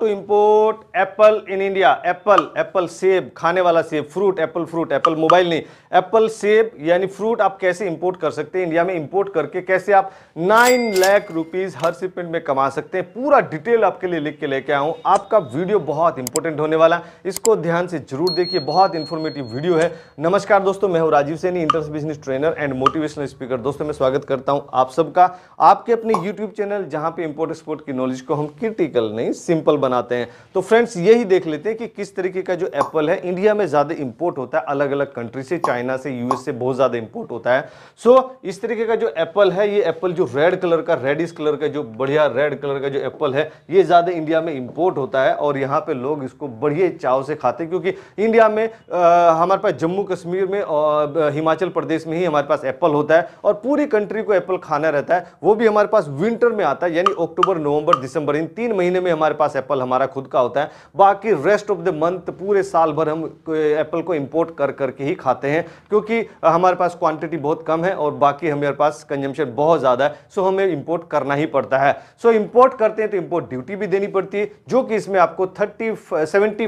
to import apple in India. Apple, apple सेब खाने वाला सेब fruit apple fruit apple mobile नहीं एप्पल सेब यानी फ्रूट आप कैसे इंपोर्ट कर सकते हैं इंडिया में इंपोर्ट करके कैसे आप नाइन लाख रुपीज हर शिपमेंट में कमा सकते हैं पूरा डिटेल आपके लिए लिख के लेके आऊँ आपका वीडियो बहुत इंपॉर्टेंट होने वाला इसको ध्यान से जरूर देखिए बहुत इंफॉर्मेटिव वीडियो है नमस्कार दोस्तों मैं हूँ राजीव सैनी इंटर्स business trainer and motivational speaker दोस्तों मैं स्वागत करता हूँ आप सबका आपके अपने यूट्यूब चैनल जहाँ पे इम्पोर्ट एक्सपोर्ट की नॉलेज को हम क्रिटिकल नहीं सिंपल बनाते हैं तो फ्रेंड्स यही देख लेते हैं कि किस तरीके का जो एप्पल है इंडिया में ज़्यादा इंपोर्ट होता है अलग अलग कंट्री से चाइना से यूएस से बहुत ज़्यादा इंपोर्ट होता है सो इस तरीके का जो एप्पल है ये एप्पल जो रेड कलर का रेडिस कलर का जो बढ़िया रेड कलर का जो एप्पल है ये ज़्यादा इंडिया में इंपोर्ट होता है और यहाँ पे लोग इसको बढ़िया चाव से खाते हैं क्योंकि इंडिया में हमारे पास जम्मू कश्मीर में और हिमाचल प्रदेश में ही हमारे पास एप्पल होता है और पूरी कंट्री को एप्पल खाना रहता है वो भी हमारे पास विंटर में आता है यानी अक्टूबर नवंबर दिसंबर इन तीन महीने में हमारे पास एप्पल एप्पल हमारा खुद का होता है बाकी रेस्ट ऑफ द मंथ पूरे साल भर हम एप्पल को इंपोर्ट कर करके ही खाते हैं क्योंकि हमारे पास क्वांटिटी बहुत कम है और बाकी हमारे पास कंजम्पशन बहुत ज़्यादा है सो हमें इम्पोर्ट करना ही पड़ता है सो इम्पोर्ट करते हैं तो इम्पोर्ट ड्यूटी भी देनी पड़ती है जो कि इसमें आपको थर्टी सेवेंटी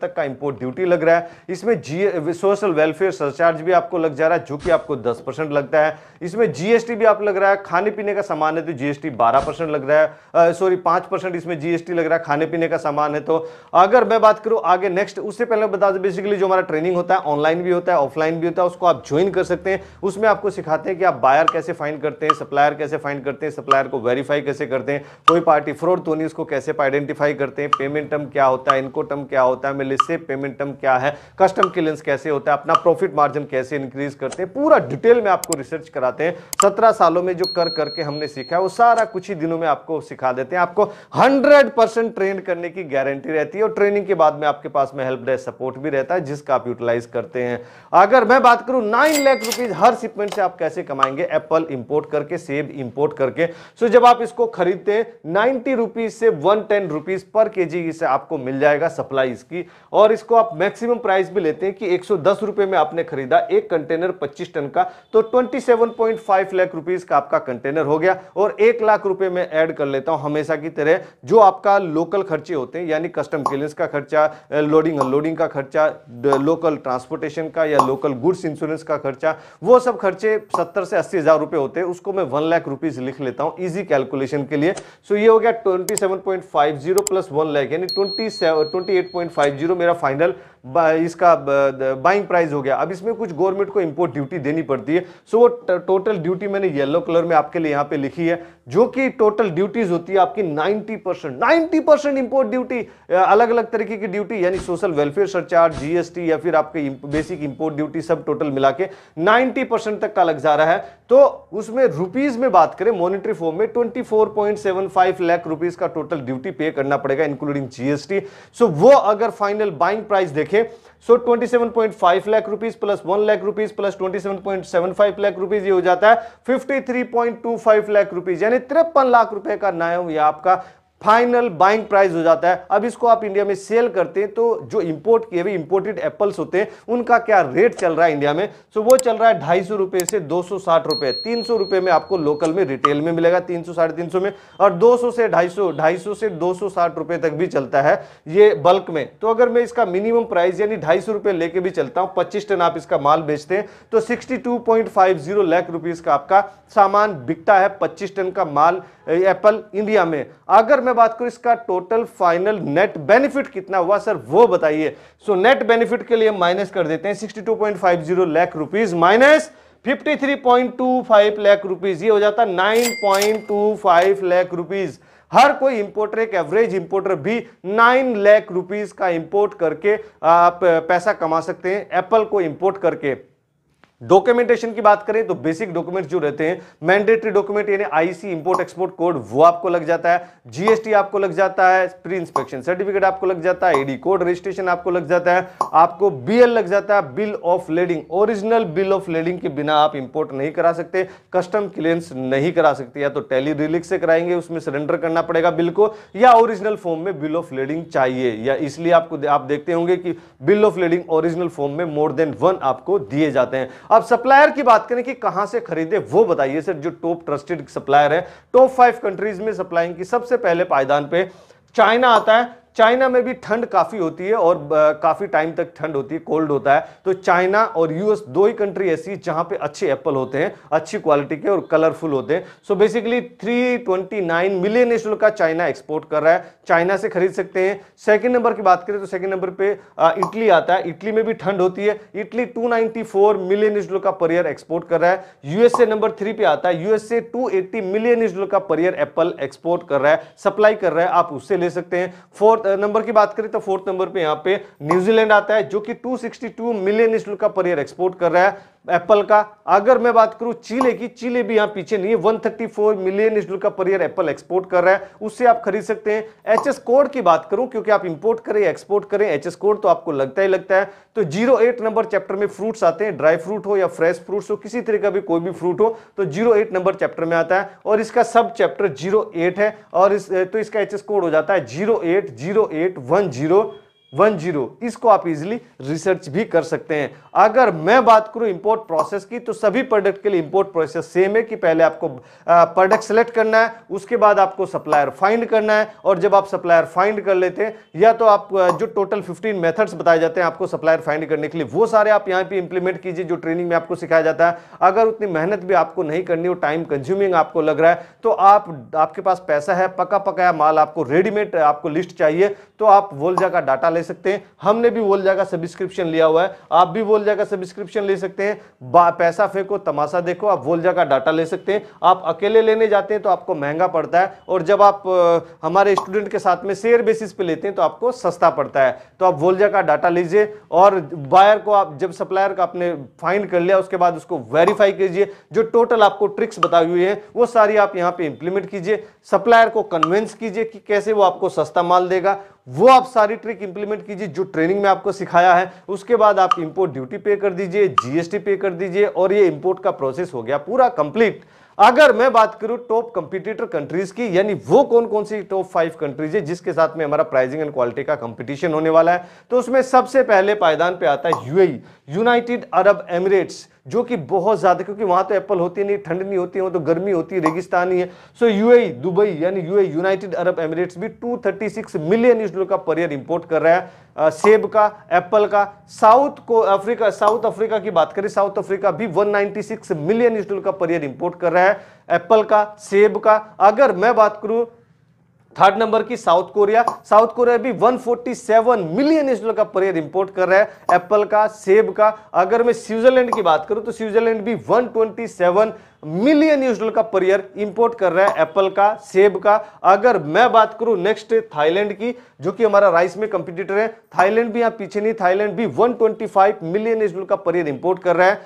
तक का इम्पोर्ट ड्यूटी लग रहा है इसमें जी सोशल वेलफेयर सरचार्ज भी आपको लग जा रहा है जो कि आपको दस लगता है इसमें जीएसटी भी आप लग रहा है खाने पीने का सामान है तो जीएसटी बारह परसेंट लग रहा है सॉरी पाँच परसेंट इसमें जीएसटी लग रहा है खाने पीने का सामान है तो अगर मैं बात करूं आगे नेक्स्ट उससे पहले बता दें बेसिकली जो हमारा ट्रेनिंग होता है ऑनलाइन भी होता है ऑफलाइन भी होता है उसको आप ज्वाइन कर सकते हैं उसमें आपको सिखाते हैं कि आप बायर कैसे फाइंड करते हैं सप्लायर कैसे फाइंड करते हैं सप्लायर को वेरीफाई कैसे करते हैं कोई पार्टी फ्रॉड तो नहीं उसको कैसे आइडेंटिफाई करते हैं पेमेंट टर्म क्या होता है इनको टर्म क्या होता है मिल से पेमेंट टर्म क्या है कस्टम क्लियरेंस कैसे होता है अपना प्रॉफिट मार्जिन कैसे इंक्रीज करते हैं पूरा डिटेल में आपको रिसर्च कराते हैं सत्रह सालों में जो कर करके हमने सीखा है वो सारा कुछ ही दिनों में आपको सिखा देते हैं आपको हंड्रेड ट्रेन करने की गारंटी रहती है और ट्रेनिंग के बाद में आपके पास में हेल्प डेस्क सपोर्ट भी रहता है जिसका आप यूटिलाइज करते हैं अगर मैं बात करूं नाइन लाख रुपीज हर शिपमेंट से आप कैसे कमाएंगे एप्पल इंपोर्ट करके सेब इंपोर्ट करके सो जब आप इसको खरीदते हैं नाइनटी रुपीज से one ten rupees per K जी इसे आपको मिल जाएगा सप्लाई इसकी और इसको आप मैक्सिमम प्राइस भी लेते हैं कि एक रुपए में आपने खरीदा एक कंटेनर पच्चीस टन का तो ट्वेंटी लाख रुपीज का आपका कंटेनर हो गया और एक लाख रुपए में एड कर लेता हूं हमेशा की तरह जो आपका लो लोकल खर्चे होते हैं यानी कस्टम क्लियरेंस का खर्चा लोडिंग अनलोडिंग का खर्चा लोकल ट्रांसपोर्टेशन का या लोकल गुड्स इंश्योरेंस का खर्चा वो सब खर्चे सत्तर से अस्सी हज़ार रुपये होते हैं उसको मैं वन लाख रुपीज़ लिख लेता हूँ ईजी कैलकुलेशन के लिए सो ये हो गया twenty seven point five zero plus one lakh यानी twenty twenty eight point five zero मेरा फाइनल इसका बाइंग प्राइस हो गया अब इसमें कुछ गवर्नमेंट को इम्पोर्ट ड्यूटी देनी पड़ती है सो वो टोटल ड्यूटी मैंने येलो कलर में आपके लिए यहाँ पे लिखी है जो कि टोटल ड्यूटीज होती है आपकी 90 percent ninety percent import duty अलग अलग तरीके की ड्यूटी यानी सोशल वेलफेयर सरचार्ज जीएसटी या फिर आपके बेसिक इम्पोर्ट ड्यूटी सब टोटल मिला के नाइन्टी तक का लग जा रहा है तो उसमें रुपीज में बात करें मॉनिटरी फॉर्म में ट्वेंटी लाख रुपीज का टोटल ड्यूटी पे करना पड़ेगा इंक्लूडिंग जीएसटी सो वो अगर फाइनल बाइंग प्राइस देखें देखिए so twenty lakh rupees plus one lakh rupees plus twenty lakh rupees ये हो जाता है fifty three point two five lakh rupees यानी तिरपन लाख रुपए का नया यह आपका फाइनल बाइंग प्राइस हो जाता है अब इसको आप इंडिया में सेल करते हैं तो जो इंपोर्ट किए हुए इंपोर्टेड एप्पल्स होते हैं उनका क्या रेट चल रहा है इंडिया में सो तो वो चल रहा है ढाई सौ रुपये से दो सौ साठ रुपये तीन सौ रुपये में आपको लोकल में रिटेल में मिलेगा तीन सौ साढ़े तीन सौ में और दो सौ से ढाई सौ ढाई सौ से दो सौ साठ रुपये तक भी चलता है ये बल्क में तो अगर मैं इसका मिनिमम प्राइस यानी ढाई सौ रुपये लेके भी चलता हूँ पच्चीस टन आप इसका माल बेचते हैं तो sixty two point five zero lakh rupees का आपका सामान बिकता है पच्चीस टन का माल एप्पल इंडिया में अगर मैं बात करूं इसका टोटल फाइनल नेट बेनिफिट कितना हुआ सर वो बताइए सो नेट बेनिफिट के लिए माइनस कर देते हैं 62.50 lakh rupees minus 53.25 lakh rupees ये हो जाता 9.25 लाख रुपीस हर कोई इंपोर्टर एक एवरेज इंपोर्टर भी 9 लाख रुपीस का इंपोर्ट करके आप पैसा कमा सकते हैं एप्पल को इंपोर्ट करके डॉक्यूमेंटेशन की बात करें तो बेसिक डॉक्यूमेंट जो रहते हैं मैंडेटरी डॉक्यूमेंट यानी आईसी इंपोर्ट एक्सपोर्ट कोड वो आपको लग जाता है जीएसटी आपको लग जाता है प्री इंस्पेक्शन सर्टिफिकेट आपको लग जाता है एडी कोड रजिस्ट्रेशन आपको लग जाता है आपको बीएल लग जाता है bill of lading original bill of lading के बिना आप इंपोर्ट नहीं करा सकते कस्टम क्लियरेंस नहीं करा सकते या तो टेली रिलिक से कराएंगे उसमें सरेंडर करना पड़ेगा बिल को या ओरिजिनल फॉर्म में बिल ऑफ लेडिंग चाहिए या इसलिए आपको आप देखते होंगे कि bill of lading original form में मोर देन वन आपको दिए जाते हैं अब सप्लायर की बात करें कि कहां से खरीदे वो बताइए सर जो टॉप ट्रस्टेड सप्लायर है टॉप फाइव कंट्रीज में सप्लाइंग की सबसे पहले पायदान पे चाइना आता है चाइना में भी ठंड काफ़ी होती है और काफ़ी टाइम तक ठंड होती है कोल्ड होता है तो चाइना और यूएस दो ही कंट्री ऐसी जहां पे अच्छे एप्पल होते हैं अच्छी क्वालिटी के और कलरफुल होते हैं सो बेसिकली 329 मिलियन एस्टोल का चाइना एक्सपोर्ट कर रहा है चाइना से खरीद सकते हैं सेकेंड नंबर की बात करें तो सेकेंड नंबर पर इटली आता है इटली में भी ठंड होती है इटली टू मिलियन एस्टोल का पर ईयर एक्सपोर्ट कर रहा है यूएसए नंबर थ्री पे आता है यूएसए टू मिलियन एस्टोल का पर ईयर एप्पल एक्सपोर्ट कर रहा है सप्लाई कर रहा है आप उससे ले सकते हैं फोर्थ फोर्थ नंबर की बात करें तो फोर्थ नंबर पे यहाँ पे न्यूजीलैंड आता है जो कि 262 मिलियन इसका पर ईयर एक्सपोर्ट कर रहा है एप्पल का अगर मैं बात करूं चीले की चीले भी यहां पीछे नहीं है 134 मिलियन डॉलर का पर ईयर एप्पल एक्सपोर्ट कर रहा है उससे आप खरीद सकते हैं एचएस कोड की बात करूं क्योंकि आप इंपोर्ट करें एक्सपोर्ट करें एचएस कोड तो आपको लगता ही लगता है तो जीरो एट नंबर चैप्टर में फ्रूट्स आते हैं ड्राई फ्रूट हो या फ्रेश फ्रूट्स हो किसी तरह का भी कोई भी फ्रूट हो तो जीरो एट नंबर चैप्टर में आता है और इसका सब चैप्टर जीरो एट है और इस तो इसका एच कोड हो जाता है zero eight zero eight one zero one zero इसको आप इजिली रिसर्च भी कर सकते हैं अगर मैं बात करूं इंपोर्ट प्रोसेस की तो सभी प्रोडक्ट के लिए इंपोर्ट प्रोसेस सेम है कि पहले आपको प्रोडक्ट सेलेक्ट करना है उसके बाद आपको सप्लायर फाइंड करना है और जब आप सप्लायर फाइंड कर लेते हैं या तो आप जो टोटल 15 मेथड्स बताए जाते हैं आपको सप्लायर फाइंड करने के लिए वो सारे आप यहाँ पर इंप्लीमेंट कीजिए जो ट्रेनिंग में आपको सिखाया जाता है अगर उतनी मेहनत भी आपको नहीं करनी हो टाइम कंज्यूमिंग आपको लग रहा है तो आप आपके पास पैसा है पका पकाया माल आपको रेडीमेड आपको लिस्ट चाहिए तो आप वोल्जा का डाटा ले ले सकते हैं हमने भी वोल जाएगा सब्सक्रिप्शन लिया हुआ है आप भी वोल जाएगा सब्सक्रिप्शन ले सकते हैं पैसा फेंको तमाशा देखो आप वोल जाएगा डाटा ले सकते हैं आप अकेले लेने जाते हैं तो आपको महंगा पड़ता है और जब आप हमारे स्टूडेंट के साथ में शेयर बेसिस पे लेते हैं तो आपको सस्ता पड़ता है तो आप वोल्जा का डाटा लीजिए और बायर को आप जब सप्लायर का आपने फाइन कर लिया उसके बाद उसको वेरीफाई कीजिए जो टोटल आपको ट्रिक्स बताई हुई है वो सारी आप यहाँ पे इंप्लीमेंट कीजिए सप्लायर को कन्विंस कीजिए कि कैसे वो आपको सस्ता माल देगा वो आप सारी ट्रिक इंप्लीमेंट कीजिए जो ट्रेनिंग में आपको सिखाया है उसके बाद आप इंपोर्ट ड्यूटी पे कर दीजिए जीएसटी पे कर दीजिए और ये इंपोर्ट का प्रोसेस हो गया पूरा कंप्लीट अगर मैं बात करूं टॉप कंपिटिटर कंट्रीज की यानी वो कौन कौन सी टॉप फाइव कंट्रीज है जिसके साथ में हमारा प्राइसिंग एंड क्वालिटी का कंपटीशन होने वाला है तो उसमें सबसे पहले पायदान पे आता है यूएई यूनाइटेड अरब एमिरेट्स जो कि बहुत ज़्यादा क्योंकि वहां तो एप्पल होती नहीं ठंड नहीं होती है वहाँ तो गर्मी होती है रेगिस्तानी है so so, UAE e, Dubai यानी UAE e, United Arab Emirates भी 236 मिलियन यूज का पर ईयर इंपोर्ट कर रहा है आ, सेब का एप्पल का साउथ को अफ्रीका साउथ अफ्रीका की बात करें साउथ अफ्रीका भी 196 मिलियन यूज का पर ईयर इंपोर्ट कर रहा है एप्पल का सेब का अगर मैं बात करूं थर्ड नंबर की साउथ कोरिया साउथ कोरिया भी 147 मिलियन डॉलर का पर इंपोर्ट कर रहा है एप्पल का सेब का अगर मैं स्विट्जरलैंड की बात करूं तो स्विट्जरलैंड भी 127 मिलियन यूएस डॉलर का परियर इंपोर्ट कर रहा है एप्पल का सेब का अगर मैं बात करूं नेक्स्ट थाईलैंड की जो कि हमारा राइस में कंपिटिटर है थाईलैंड भी यहां पीछे नहीं थाईलैंड भी 125 मिलियन यूएस डॉलर का परियर इंपोर्ट कर रहा है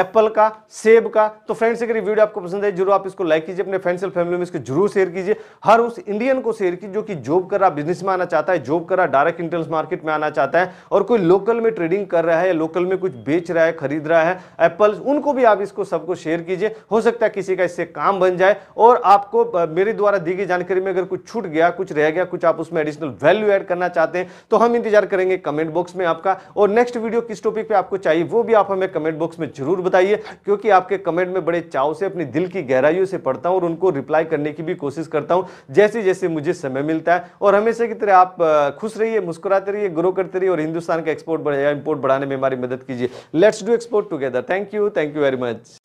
एप्पल का सेब का तो फ्रेंड्स अगर ये वीडियो आपको पसंद है जरूर आप इसको लाइक कीजिए अपने फ्रेंड्स और फैमिली में इसको जरूर शेयर कीजिए हर उस इंडियन को शेयर कीजिए जो कि जॉब कर रहा बिजनेस में आना चाहता है जॉब कर रहा डायरेक्ट इंटरस मार्केट में आना चाहता है और कोई लोकल में ट्रेडिंग कर रहा है या लोकल में कुछ बेच रहा है खरीद रहा है एप्पल उनको भी आप इसको सबको शेयर कीजिए हो सकता है किसी का इससे काम बन जाए और आपको मेरे द्वारा दी गई जानकारी में अगर कुछ छूट गया कुछ रह गया कुछ आप उसमें एडिशनल वैल्यू एड करना चाहते हैं तो हम इंतजार करेंगे कमेंट बॉक्स में आपका और नेक्स्ट वीडियो किस टॉपिक पर आपको चाहिए वो भी आप हमें कमेंट बॉक्स में जरूर बताइए क्योंकि आपके कमेंट में बड़े चाव से अपने दिल की गहराइयों से पढ़ता हूँ और उनको रिप्लाई करने की भी कोशिश करता हूँ जैसे जैसे मुझे समय मिलता है और हमेशा की तरह आप खुश रहिए मुस्कुराते रहिए ग्रो करते रहिए और हिंदुस्तान का एक्सपोर्ट बढ़ाया इंपोर्ट बढ़ाने में हमारी मदद कीजिए let's do export together thank you thank you very much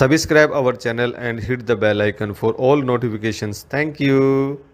subscribe our channel and hit the bell icon for all notifications thank you